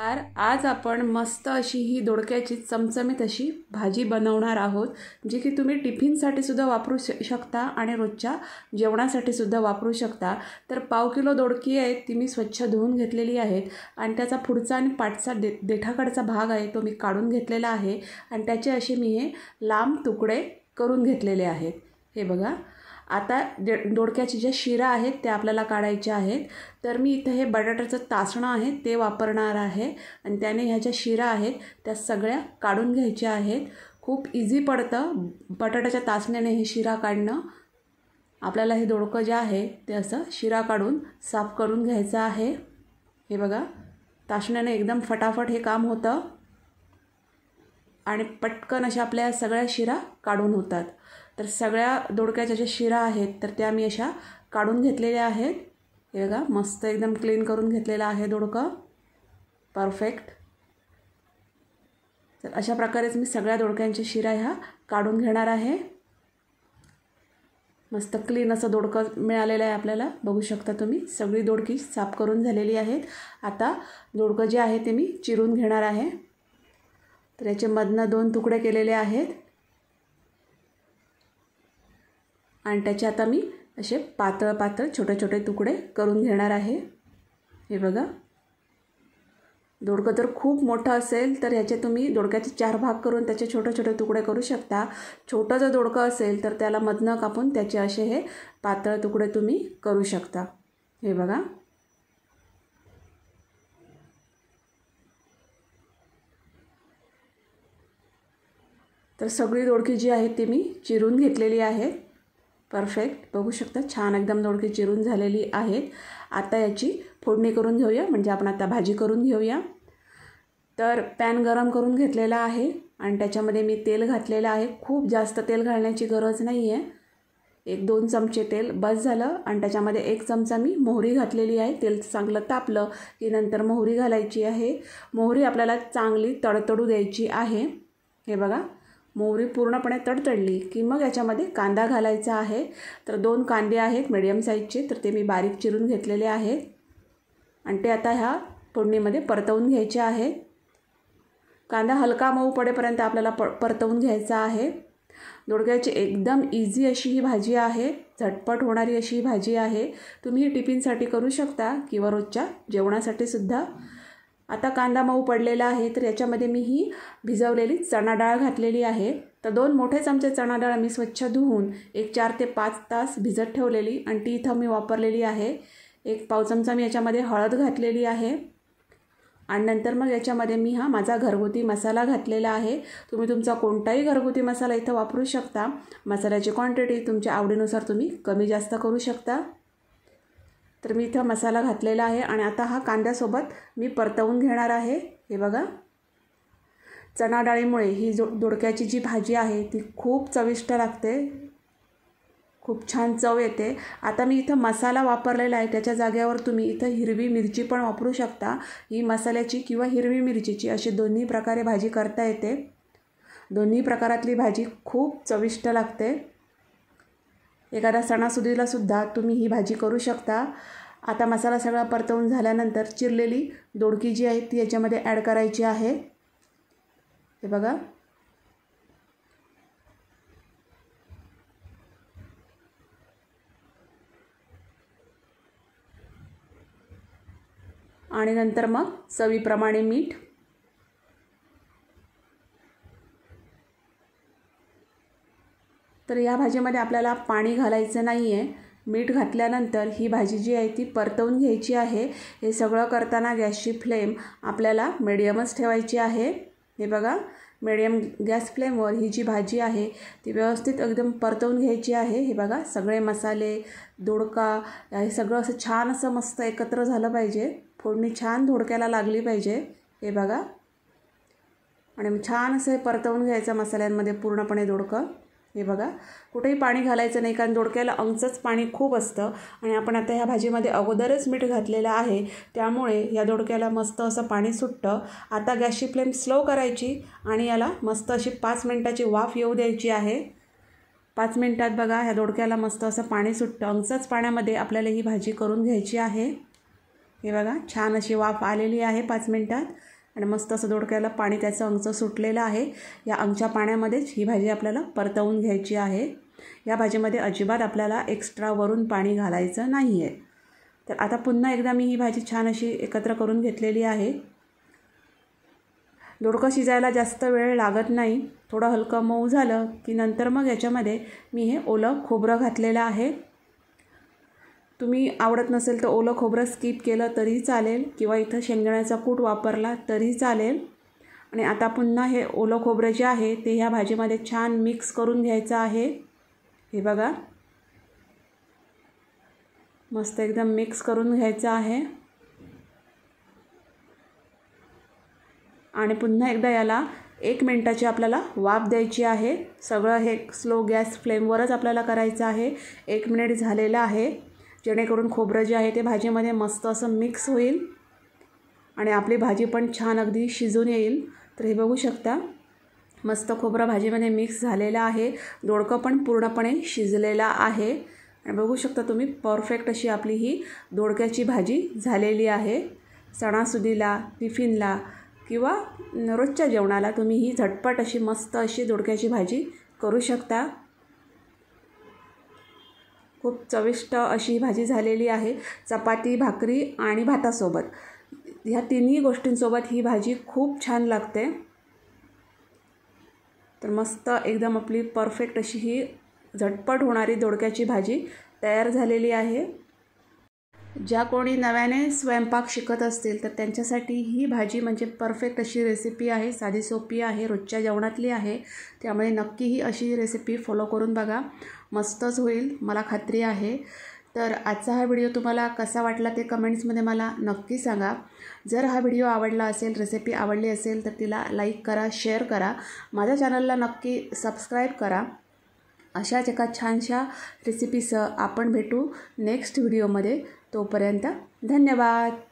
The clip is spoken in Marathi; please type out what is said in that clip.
आज आपण मस्त अशी ही दोडक्याची चमचमीत अशी भाजी बनवणार आहोत जी की तुम्ही टिफिनसाठी सुद्धा वापरू श शकता आणि रोजच्या जेवणासाठी सुद्धा वापरू शकता तर पाव किलो दोडकी आहे ती मी स्वच्छ धुवून घेतलेली आहेत आणि त्याचा पुढचा आणि पाठचा दे देठाकडचा भाग आहे तो मी काढून घेतलेला आहे आणि त्याचे असे मी हे लांब तुकडे करून घेतलेले आहेत हे बघा आता डे दोडक्याची ज्या शिरा आहेत त्या आपल्याला काढायच्या आहेत तर मी इथं हे बटाट्याचं तासणं आहे ते वापरणार आहे आणि त्याने ह्या ज्या शिरा आहेत त्या सगळ्या काढून घ्यायच्या आहेत खूप इझी पडतं बटाट्याच्या तासण्याने हे शिरा काढणं आपल्याला हे दोडकं जे आहे ते असं शिरा काढून साफ करून घ्यायचं आहे हे बघा तासण्याने एकदम फटाफट हे काम होतं आणि पटकन अशा आपल्या सगळ्या शिरा काढून होतात तर सगळ्या दोडक्याच्या ज्या शिरा आहेत तर त्या मी अशा काढून घेतलेल्या आहेत हे बघा मस्त एकदम क्लीन करून घेतलेलं आहे दोडकं परफेक्ट तर अशा प्रकारेच मी सगळ्या दोडक्यांच्या शिरा ह्या काढून घेणार आहे मस्त क्लीन असं दोडकं मिळालेलं आहे आपल्याला बघू शकता तुम्ही सगळी दोडकी साफ करून झालेली आहेत आता दोडकं जे आहे ते मी चिरून घेणार आहे तर याचे मधनं दोन तुकडे केलेले आहेत आणि त्याचे आता मी असे पातळ पातळ छोटे छोटे तुकडे करून घेणार आहे हे बघा दोडकं जर खूप मोठं असेल तर ह्याचे तुम्ही दोडक्याचे चार भाग करून त्याचे छोटे छोटे तुकडे करू शकता छोटं जर दोडकं असेल तर त्याला मधनं कापून त्याचे असे हे पातळ तुकडे तुम्ही करू शकता हे बघा तर सगळी दोडकी जी आहे ती मी चिरून घेतलेली आहे परफेक्ट बघू शकता छान एकदम दोडके चिरून झालेली आहेत आता याची फोडणी करून घेऊया म्हणजे आपण आता भाजी करून घेऊया तर पॅन गरम करून घेतलेला आहे आणि त्याच्यामध्ये मी तेल घातलेलं आहे खूप जास्त तेल घालण्याची गरज नाही आहे एक दोन चमचे तेल बस झालं आणि त्याच्यामध्ये एक चमचा मी मोहरी घातलेली आहे तेल चांगलं तापलं की नंतर मोहरी घालायची आहे मोहरी आपल्याला चांगली तडतडू द्यायची आहे हे बघा मोहरी पूर्णपणे तडतडली की मग याच्यामध्ये कांदा घालायचा आहे तर दोन कांदे आहेत मिडियम साईजचे तर ते मी बारीक चिरून घेतलेले आहेत आणि ते आता ह्या फोडणीमध्ये परतवून घ्यायचे आहे कांदा हलका मऊ पडेपर्यंत आपल्याला प परतवून घ्यायचा आहे दोडक्याची एकदम इझी अशी ही भाजी आहे झटपट होणारी अशी ही भाजी आहे तुम्ही ही टिफिनसाठी करू शकता किंवा रोजच्या जेवणासाठी सुद्धा आता कांदा मऊ पडलेला आहे तर याच्यामध्ये मी ही भिजवलेली चणा डाळ घातलेली आहे तर दोन मोठे चमचे चणा डाळ मी स्वच्छ धुवून एक चार ते पाच तास भिजत ठेवलेली आणि ती इथं मी वापरलेली आहे एक पाव चमचा मी याच्यामध्ये हळद घातलेली आहे आणि नंतर मग याच्यामध्ये मी हा माझा घरगुती मसाला घातलेला आहे तुम्ही तुमचा कोणताही घरगुती मसाला इथं वापरू शकता मसाल्याची क्वांटिटी तुमच्या आवडीनुसार तुम्ही कमी जास्त करू शकता तर मी इथं मसाला घातलेला आहे आणि आता हा कांद्यासोबत मी परतवून घेणार आहे हे बघा चणा डाळीमुळे ही जो दोडक्याची जी भाजी आहे ती खूप चविष्ट लागते खूप छान चव येते आता मी इथं मसाला वापरलेला आहे त्याच्या जाग्यावर तुम्ही इथं हिरवी मिरची पण वापरू शकता ही मसाल्याची किंवा हिरवी मिरचीची अशी दोन्ही प्रकारे भाजी करता येते दोन्ही प्रकारातली भाजी खूप चविष्ट लागते एखादा सणासुदीला सुद्धा तुम्ही ही भाजी करू शकता आता मसाला सगळा परतवून झाल्यानंतर चिरलेली दोडकी जी आहे ती याच्यामध्ये ॲड करायची आहे हे बघा आणि नंतर मग चवीप्रमाणे मीठ तर या भाजीमध्ये आपल्याला पाणी घालायचं नाही आहे मीठ घातल्यानंतर ही भाजी जी आहे ती परतवून घ्यायची आहे हे सगळं करताना गॅसची फ्लेम आपल्याला मिडियमच ठेवायची आहे हे बघा मिडियम गॅस फ्लेमवर ही जी भाजी आहे ती व्यवस्थित एकदम परतवून घ्यायची आहे हे बघा सगळे मसाले दोडका हे सगळं असं छान असं मस्त एकत्र झालं पाहिजे फोडणी छान धोडक्याला लागली पाहिजे हे बघा आणि छान असं परतवून घ्यायचं मसाल्यांमध्ये पूर्णपणे दोडकं हे बघा कुठेही पाणी घालायचं नाही कारण दोडक्याला अंगचंच पाणी खूप असतं आणि आपण आता ह्या भाजीमध्ये अगोदरच मीठ घातलेलं आहे त्यामुळे या दोडक्याला मस्त असं पाणी सुटतं आता गॅसची फ्लेम स्लो करायची आणि याला मस्त अशी पाच मिनटाची वाफ येऊ द्यायची आहे पाच मिनटात बघा ह्या दोडक्याला मस्त असं पाणी सुटतं अंगचंच पाण्यामध्ये आपल्याला ही भाजी करून घ्यायची आहे हे बघा छान अशी वाफ आलेली आहे पाच मिनटात आणि मस्त असं दोडक्याला पाणी त्याचं अंगचं सुटलेलं आहे या अंगच्या पाण्यामध्येच ही भाजी आपल्याला परतवून घ्यायची आहे या भाजीमध्ये अजिबात आपल्याला एक्स्ट्रा वरून पाणी घालायचं नाही आहे तर आता पुन्हा एकदा मी ही भाजी छान अशी एकत्र करून घेतलेली आहे दोडकं शिजायला जास्त वेळ लागत नाही थोडं हलकं मऊ झालं की नंतर मग याच्यामध्ये मी हे ओलं खोबरं घातलेलं आहे तुम्ही आवडत नसेल तर ओलं खोबरं स्किप केलं तरी चालेल किंवा इथं शेंगदाण्याचा कूट वापरला तरी चालेल आणि आता पुन्हा हे ओलं खोबरं जे आहे ते ह्या भाजीमध्ये छान मिक्स करून घ्यायचं आहे हे बघा मस्त एकदम मिक्स करून घ्यायचं आहे आणि पुन्हा एकदा याला एक मिनटाची आपल्याला वाफ द्यायची आहे सगळं हे स्लो गॅस फ्लेमवरच आपल्याला करायचं आहे एक मिनिट झालेलं आहे जेणेकरून खोबरं जे आहे ते भाजीमध्ये मस्त असं मिक्स होईल आणि आपली भाजी पण छान अगदी शिजून येईल तर हे बघू शकता मस्त खोबरं भाजीमध्ये मिक्स झालेलं आहे दोडकं पण पूर्णपणे शिजलेलं आहे आणि बघू शकता तुम्ही परफेक्ट अशी आपली ही दोडक्याची भाजी झालेली आहे सणासुदीला टिफिनला किंवा रोजच्या जेवणाला तुम्ही ही झटपट अशी मस्त अशी दोडक्याची भाजी करू शकता खूप चविष्ट अशी भाजी झालेली आहे चपाती भाकरी आणि भातासोबत ह्या तिन्ही गोष्टींसोबत ही भाजी खूप छान लागते तर मस्त एकदम आपली परफेक्ट अशी ही झटपट होणारी दोडक्याची भाजी तयार झालेली आहे ज्या कोणी नव्याने स्वयंपाक शिकत असतील तर त्यांच्यासाठी ही भाजी म्हणजे परफेक्ट अशी रेसिपी आहे साधी सोपी आहे रोजच्या जेवणातली आहे त्यामुळे नक्की ही अशी रेसिपी फॉलो करून बघा मस्तच होईल मला खात्री आहे तर आजचा हा व्हिडिओ तुम्हाला कसा वाटला ते कमेंट्समध्ये मला नक्की सांगा जर हा व्हिडिओ आवडला असेल रेसिपी आवडली असेल तर तिला लाईक करा शेअर करा माझ्या चॅनलला नक्की सबस्क्राईब करा अशाच एका छानशा रेसिपीसह आपण भेटू नेक्स्ट व्हिडिओमध्ये तोपर्यंत धन्यवाद